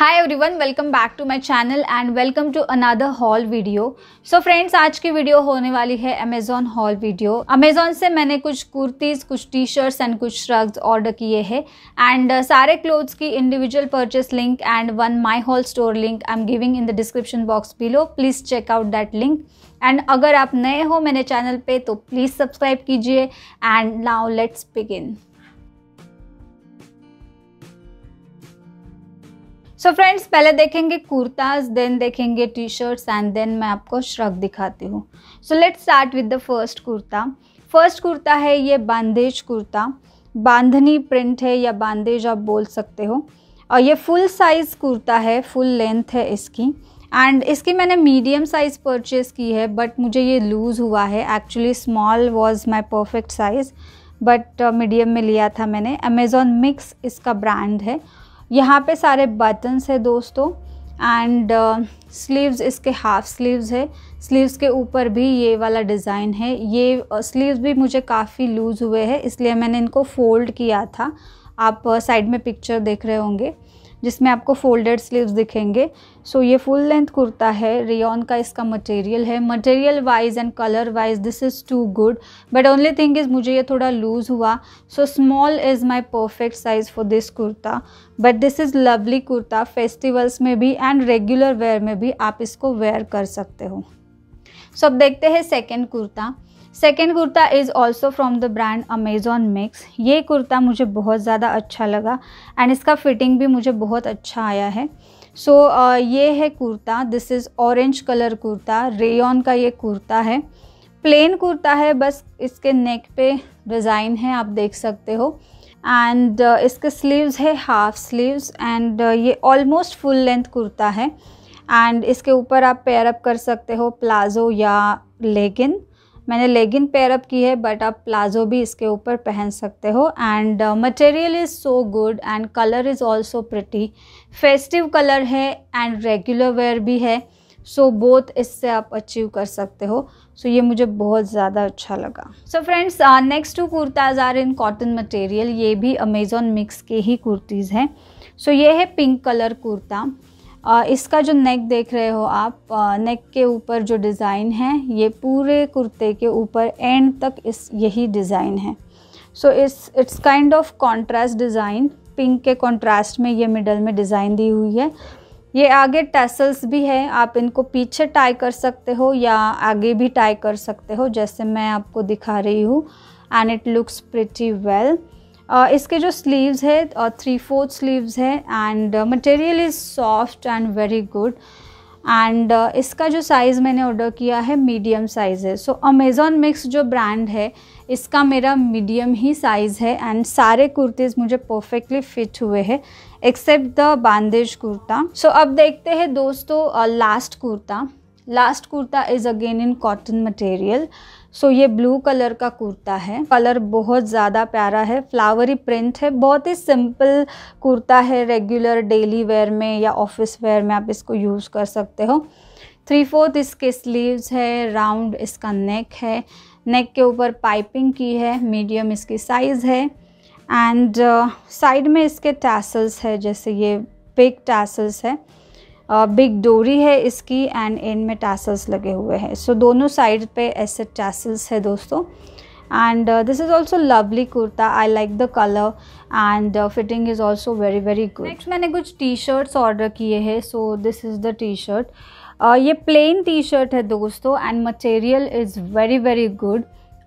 hi everyone welcome back to my channel and welcome to another haul video so friends आज की video होने वाली है Amazon hall video Amazon से मैंने कुछ कुर्तीज़ कुछ टी शर्ट्स एंड कुछ श्रग्स ऑर्डर किए हैं एंड uh, सारे क्लोथ्स की individual purchase link and one my haul store link I am giving in the description box below please check out that link and अगर आप नए हो मेरे चैनल पे तो प्लीज़ सब्सक्राइब कीजिए and now let's begin so so friends पहले देखेंगे कुर्ताज देन देखेंगे टी शर्ट्स एंड देन मैं आपको श्रग दिखाती हूँ so let start with the first kurta first kurta है ये बांधेज कुर्ता बांधनी प्रिंट है या बांधेज आप बोल सकते हो और ये फुल साइज़ कुर्ता है फुल लेंथ है इसकी एंड इसकी मैंने मीडियम साइज़ परचेज़ की है बट मुझे ये लूज़ हुआ है actually small was my perfect size but medium में लिया था मैंने अमेजोन मिक्स इसका ब्रांड है यहाँ पे सारे बटन्स है दोस्तों एंड स्लीव्स uh, इसके हाफ स्लीव्स है स्लीव्स के ऊपर भी ये वाला डिज़ाइन है ये स्लीव्स uh, भी मुझे काफ़ी लूज़ हुए हैं इसलिए मैंने इनको फोल्ड किया था आप साइड uh, में पिक्चर देख रहे होंगे जिसमें आपको फोल्डेड स्लीव्स दिखेंगे सो so, ये फुल लेंथ कुर्ता है रेयन का इसका मटेरियल है material wise and colour wise this is too good but only thing is मुझे ये थोड़ा लूज़ हुआ so small is my perfect size for this kurta but this is lovely kurta festivals में भी एंड रेगुलर वेयर में भी आप इसको वेयर कर सकते हो सो so, अब देखते हैं second kurta second kurta is also from the brand Amazon mix ये कुर्ता मुझे बहुत ज़्यादा अच्छा लगा एंड इसका फिटिंग भी मुझे बहुत अच्छा आया है सो so, uh, ये है kurta this is orange colour kurta rayon का ये कुर्ता है प्लेन कुर्ता है बस इसके नेक पे डिज़ाइन है आप देख सकते हो एंड uh, इसके स्लीव्स है हाफ स्लीव्स एंड ये ऑलमोस्ट फुल लेंथ कुर्ता है एंड इसके ऊपर आप पेयर अप कर सकते हो प्लाजो या लेगिन मैंने लेगिन पेयरअप की है बट आप प्लाजो भी इसके ऊपर पहन सकते हो and material is so good and colour is also pretty festive colour है एंड रेगुलर वेयर भी है सो so, बोथ इससे आप अचीव कर सकते हो सो so, ये मुझे बहुत ज़्यादा अच्छा लगा so friends next two kurtas are in cotton material ये भी अमेज़ोन मिक्स के ही कुर्तीज़ हैं सो so, ये है पिंक कलर कुर्ता इसका जो नेक देख रहे हो आप नेक के ऊपर जो डिज़ाइन है ये पूरे कुर्ते के ऊपर एंड तक इस यही डिज़ाइन है सो इस it's kind of contrast design pink के कॉन्ट्रास्ट में ये मिडल में डिज़ाइन दी हुई है ये आगे टैसल्स भी है आप इनको पीछे टाई कर सकते हो या आगे भी टाई कर सकते हो जैसे मैं आपको दिखा रही हूँ and it looks pretty well Uh, इसके जो स्लीव्स है थ्री फोर्थ स्लीव्स है and material is soft and very good and इसका जो साइज़ मैंने ऑर्डर किया है मीडियम साइज़ है सो अमेज़ॉन मिक्स जो ब्रांड है इसका मेरा मीडियम ही साइज़ है एंड सारे कुर्तीज़ मुझे परफेक्टली फिट हुए हैं except the bandhej kurta so अब देखते हैं दोस्तों last kurta last kurta is again in cotton material so ये ब्लू कलर का कुर्ता है कलर बहुत ज़्यादा प्यारा है फ्लावरी प्रिंट है बहुत ही सिंपल कुर्ता है रेगुलर डेली वेयर में या ऑफिस वेयर में आप इसको यूज़ कर सकते हो थ्री फोर्थ इसके स्लीव्स है राउंड इसका नेक है नेक के ऊपर पाइपिंग की है मीडियम इसकी साइज़ है एंड साइड uh, में इसके टैसल्स है जैसे ये पिक टैसल्स है बिग डोरी है इसकी एंड एंड में टैसल्स लगे हुए हैं सो so, दोनों साइड पे ऐसे टैसल्स uh, uh, है दोस्तों and this is also lovely kurta I like the colour and fitting is also very very good next मैंने कुछ टी शर्ट्स ऑर्डर किए हैं so this is the T shirt ये प्लेन टी शर्ट है दोस्तों and material is very very good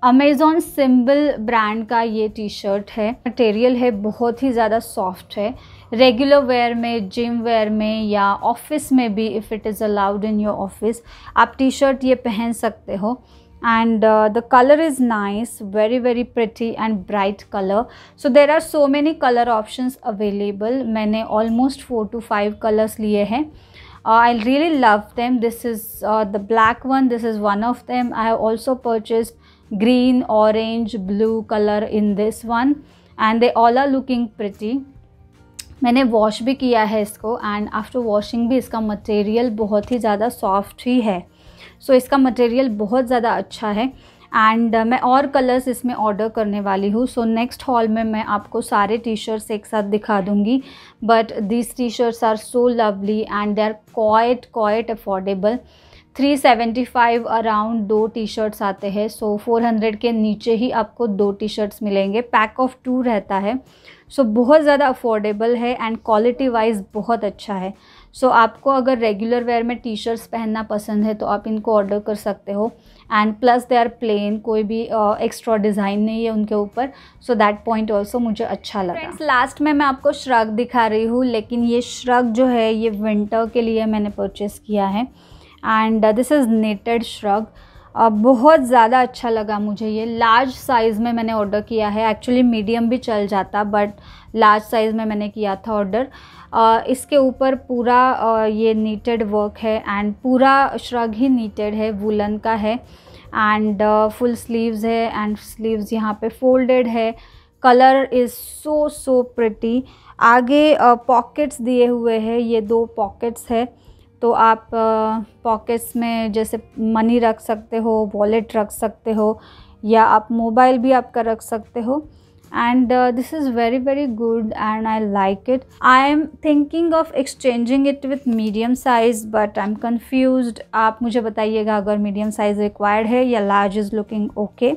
Amazon symbol brand का ये T shirt है मटेरियल है बहुत ही ज़्यादा सॉफ्ट है रेगुलर वेयर में जिम वेयर में या ऑफिस में भी if it is allowed in your office आप टी शर्ट ये पहन सकते हो and the colour is nice very very pretty and bright colour so there are so many colour option available मैंने almost four to five colours लिए हैं I really love them this is the black one this is one of them I have also purchase green orange blue color in this one and they all are looking pretty मैंने wash भी किया है इसको and after washing भी इसका material बहुत ही ज़्यादा soft ही है सो so, इसका मटेरियल बहुत ज़्यादा अच्छा है एंड uh, मैं और कलर्स इसमें ऑर्डर करने वाली हूँ सो नेक्स्ट हॉल में मैं आपको सारे टी शर्ट्स एक साथ दिखा दूँगी but these T shirts are so lovely and they are quite quite affordable 375 around दो टी शर्ट्स आते हैं सो so 400 के नीचे ही आपको दो टी शर्ट्स मिलेंगे पैक ऑफ टू रहता है सो so बहुत ज़्यादा अफोर्डेबल है एंड क्वालिटी वाइज बहुत अच्छा है सो so आपको अगर रेगुलर वेयर में टी शर्ट्स पहनना पसंद है तो आप इनको ऑर्डर कर सकते हो and plus they are plain कोई भी एक्स्ट्रा uh, डिज़ाइन नहीं है उनके ऊपर सो दैट पॉइंट ऑल्सो मुझे अच्छा लगा फ्रेंड्स लास्ट में मैं आपको श्रग दिखा रही हूँ लेकिन ये श्रग जो है ये विंटर के लिए मैंने परचेस किया है and this is knitted shrug बहुत ज़्यादा अच्छा लगा मुझे ये लार्ज साइज़ में मैंने ऑर्डर किया है एक्चुअली मीडियम भी चल जाता बट लार्ज साइज़ में मैंने किया था ऑर्डर uh, इसके ऊपर पूरा uh, ये नीटेड वर्क है एंड पूरा श्रग ही नीटेड है वुलन का है एंड फुल स्लीव्स है एंड स्लीव्स यहाँ पे फोल्डेड है colour is so so pretty आगे पॉकेट्स uh, दिए हुए हैं ये दो पॉकेट्स है तो आप पॉकेट्स में जैसे मनी रख सकते हो वॉलेट रख सकते हो या आप मोबाइल भी आपका रख सकते हो and this is very very good and I like it I am thinking of exchanging it with medium size but I am confuse आप मुझे बताइएगा अगर मीडियम साइज़ रिक्वायर्ड है या large is looking okay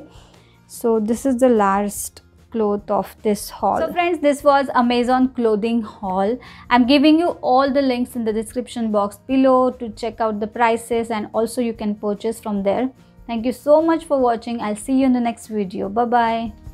so this is the last cloth of this haul so friends this was amazon clothing haul i'm giving you all the links in the description box below to check out the prices and also you can purchase from there thank you so much for watching i'll see you in the next video bye bye